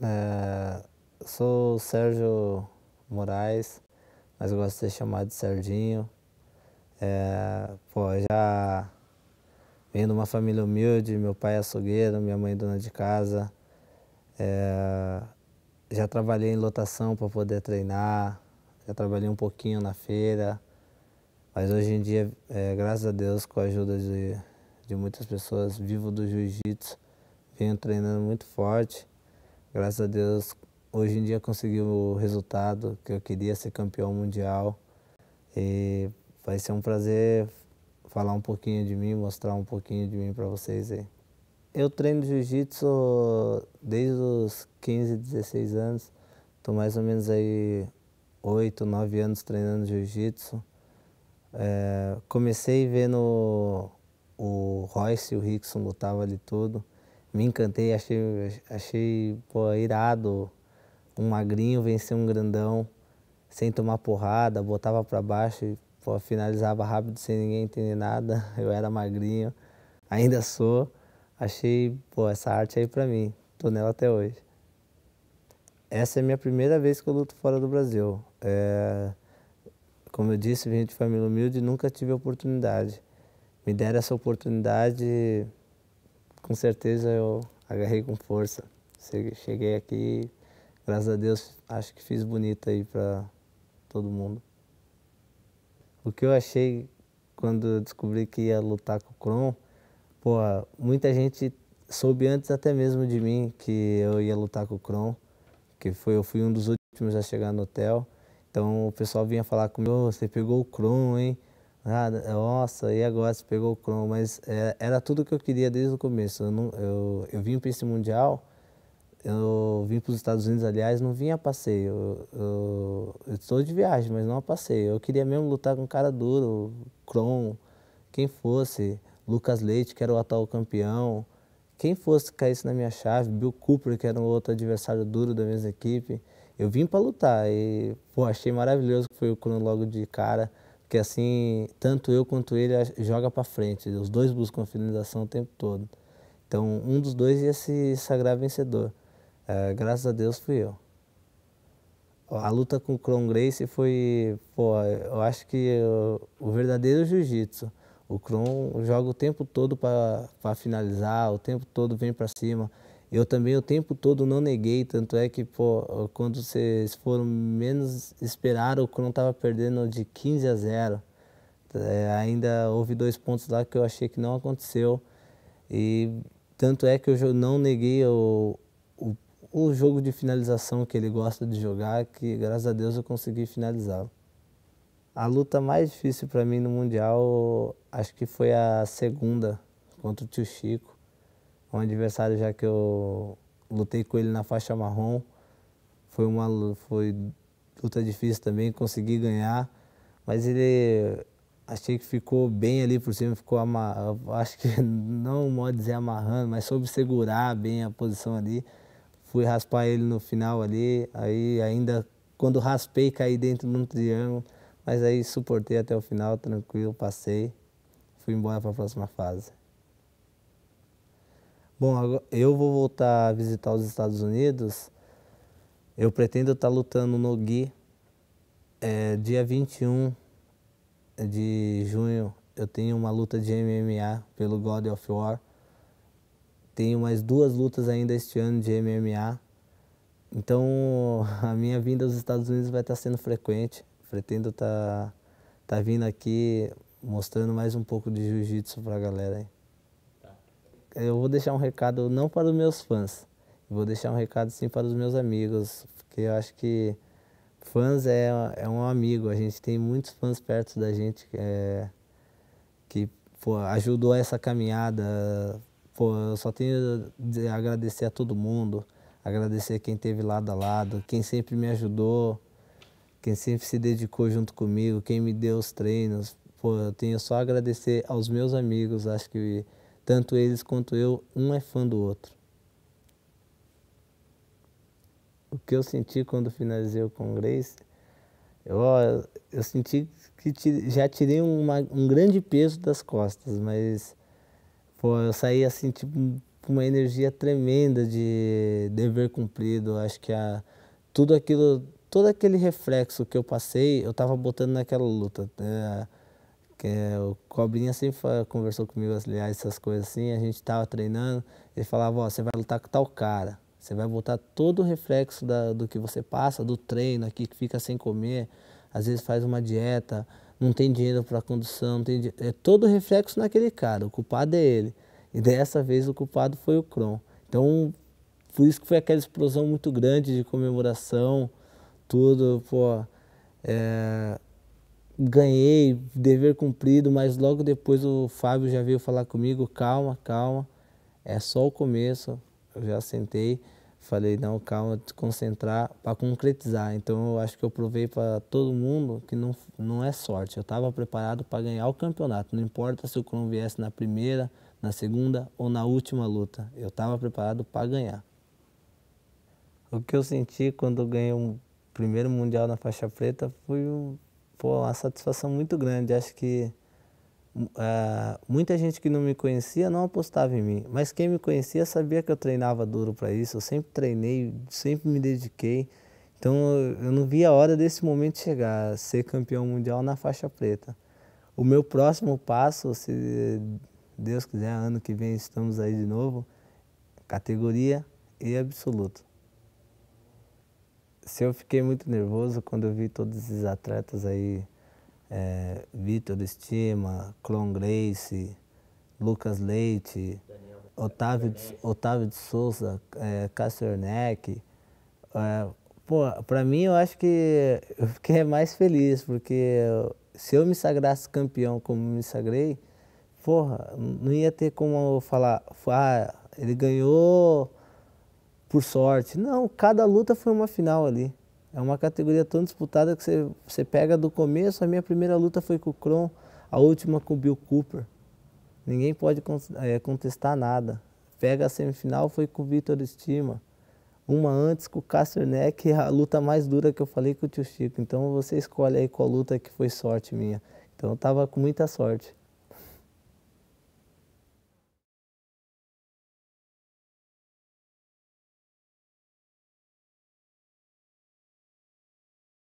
É, sou Sérgio Moraes, mas gosto de ser chamado de Serginho. É, pô, já venho de uma família humilde, meu pai é açougueiro, minha mãe é dona de casa. É, já trabalhei em lotação para poder treinar, já trabalhei um pouquinho na feira, mas hoje em dia, é, graças a Deus, com a ajuda de, de muitas pessoas, vivo do jiu-jitsu, venho treinando muito forte Graças a Deus, hoje em dia consegui o resultado que eu queria ser campeão mundial. E vai ser um prazer falar um pouquinho de mim, mostrar um pouquinho de mim para vocês aí. Eu treino jiu-jitsu desde os 15, 16 anos. Estou mais ou menos aí 8, 9 anos treinando jiu-jitsu. É, comecei vendo o Royce e o Rickson lutava ali tudo me encantei, achei, achei pô, irado. Um magrinho vencer um grandão sem tomar porrada, botava para baixo e pô, finalizava rápido sem ninguém entender nada. Eu era magrinho, ainda sou. Achei pô, essa arte aí para mim, tô nela até hoje. Essa é a minha primeira vez que eu luto fora do Brasil. É... Como eu disse, vim de família humilde nunca tive oportunidade. Me deram essa oportunidade com certeza eu agarrei com força. Cheguei aqui, graças a Deus, acho que fiz bonito aí para todo mundo. O que eu achei quando descobri que ia lutar com o Kron, pô, muita gente soube antes até mesmo de mim que eu ia lutar com o Kron, que foi eu fui um dos últimos a chegar no hotel. Então o pessoal vinha falar comigo, oh, você pegou o Kron, hein? Ah, né, nossa, e agora você pegou o Chrome? Mas é, era tudo que eu queria desde o começo. Eu, não, eu, eu vim para esse Mundial, eu vim para os Estados Unidos, aliás, não vim a passeio. Eu, estou de viagem, mas não a passeio. Eu queria mesmo lutar com um cara duro, Kron, quem fosse, Lucas Leite, que era o atual campeão, quem fosse que caísse na minha chave, Bill Cooper, que era um outro adversário duro da mesma equipe. Eu vim para lutar e, pô, achei maravilhoso que foi o Kron logo de cara que assim, tanto eu quanto ele joga para frente. Os dois buscam a finalização o tempo todo. Então, um dos dois ia se sagrar vencedor. É, graças a Deus fui eu. A luta com o Cron Grace foi, pô, eu acho que o verdadeiro jiu-jitsu. O Cron joga o tempo todo para finalizar, o tempo todo vem para cima eu também o tempo todo não neguei, tanto é que pô, quando vocês foram menos esperar, o Cron estava perdendo de 15 a 0. É, ainda houve dois pontos lá que eu achei que não aconteceu. E tanto é que eu não neguei o, o, o jogo de finalização que ele gosta de jogar, que graças a Deus eu consegui finalizá-lo. A luta mais difícil para mim no Mundial, acho que foi a segunda contra o tio Chico um adversário já que eu lutei com ele na faixa marrom. Foi uma foi luta difícil também, consegui ganhar, mas ele achei que ficou bem ali por cima, ficou acho que não modo dizer amarrando, mas soube segurar bem a posição ali. Fui raspar ele no final ali, aí ainda quando raspei caí dentro de um triângulo, mas aí suportei até o final, tranquilo, passei, fui embora para a próxima fase. Bom, eu vou voltar a visitar os Estados Unidos. Eu pretendo estar tá lutando no Gui é, dia 21 de junho. Eu tenho uma luta de MMA pelo God of War. Tenho mais duas lutas ainda este ano de MMA. Então, a minha vinda aos Estados Unidos vai estar tá sendo frequente. Pretendo estar, tá, estar vindo aqui mostrando mais um pouco de jiu-jitsu para a galera. Hein? eu vou deixar um recado não para os meus fãs, vou deixar um recado sim para os meus amigos, porque eu acho que fãs é, é um amigo, a gente tem muitos fãs perto da gente é, que pô, ajudou essa caminhada. Pô, eu só tenho a agradecer a todo mundo, agradecer quem esteve lado a lado, quem sempre me ajudou, quem sempre se dedicou junto comigo, quem me deu os treinos. Pô, eu tenho só a agradecer aos meus amigos, acho que tanto eles quanto eu, um é fã do outro. O que eu senti quando finalizei o congresso, eu, eu senti que já tirei uma, um grande peso das costas, mas pô, eu saí assim, tipo, com uma energia tremenda de dever cumprido. Acho que a, tudo aquilo, todo aquele reflexo que eu passei, eu estava botando naquela luta. Né? Que é, o Cobrinha sempre conversou comigo, aliás, assim, essas coisas assim. A gente estava treinando, ele falava, ó, você vai lutar com tal cara. Você vai botar todo o reflexo da, do que você passa, do treino aqui, que fica sem comer, às vezes faz uma dieta, não tem dinheiro para condução, não tem dinheiro. É todo o reflexo naquele cara, o culpado é ele. E dessa vez o culpado foi o Kron. Então, por isso que foi aquela explosão muito grande de comemoração, tudo, pô. É, ganhei, dever cumprido, mas logo depois o Fábio já veio falar comigo, calma, calma, é só o começo. Eu já sentei, falei, não, calma, te concentrar para concretizar. Então eu acho que eu provei para todo mundo que não, não é sorte. Eu estava preparado para ganhar o campeonato, não importa se o Cron viesse na primeira, na segunda ou na última luta. Eu estava preparado para ganhar. O que eu senti quando eu ganhei o primeiro mundial na faixa preta foi um Pô, uma satisfação muito grande. Acho que uh, muita gente que não me conhecia não apostava em mim, mas quem me conhecia sabia que eu treinava duro para isso. Eu sempre treinei, sempre me dediquei. Então eu não via a hora desse momento chegar, ser campeão mundial na faixa preta. O meu próximo passo, se Deus quiser, ano que vem estamos aí de novo, categoria e absoluto se eu fiquei muito nervoso quando eu vi todos esses atletas aí, é, Vitor Estima, Clon Grace, Lucas Leite, Daniel, Otávio, de, Otávio de Souza, é, Cássio Erneck. É, pô, pra mim eu acho que eu fiquei mais feliz, porque eu, se eu me sagrasse campeão como me sagrei, porra, não ia ter como falar, ah, ele ganhou por sorte. Não, cada luta foi uma final ali. É uma categoria tão disputada que você, você pega do começo. A minha primeira luta foi com o Kron, a última com o Bill Cooper. Ninguém pode é, contestar nada. Pega a semifinal, foi com o Vitor Estima. Uma antes com o Caster Neck, a luta mais dura que eu falei com o tio Chico. Então você escolhe aí qual luta que foi sorte minha. Então eu tava com muita sorte.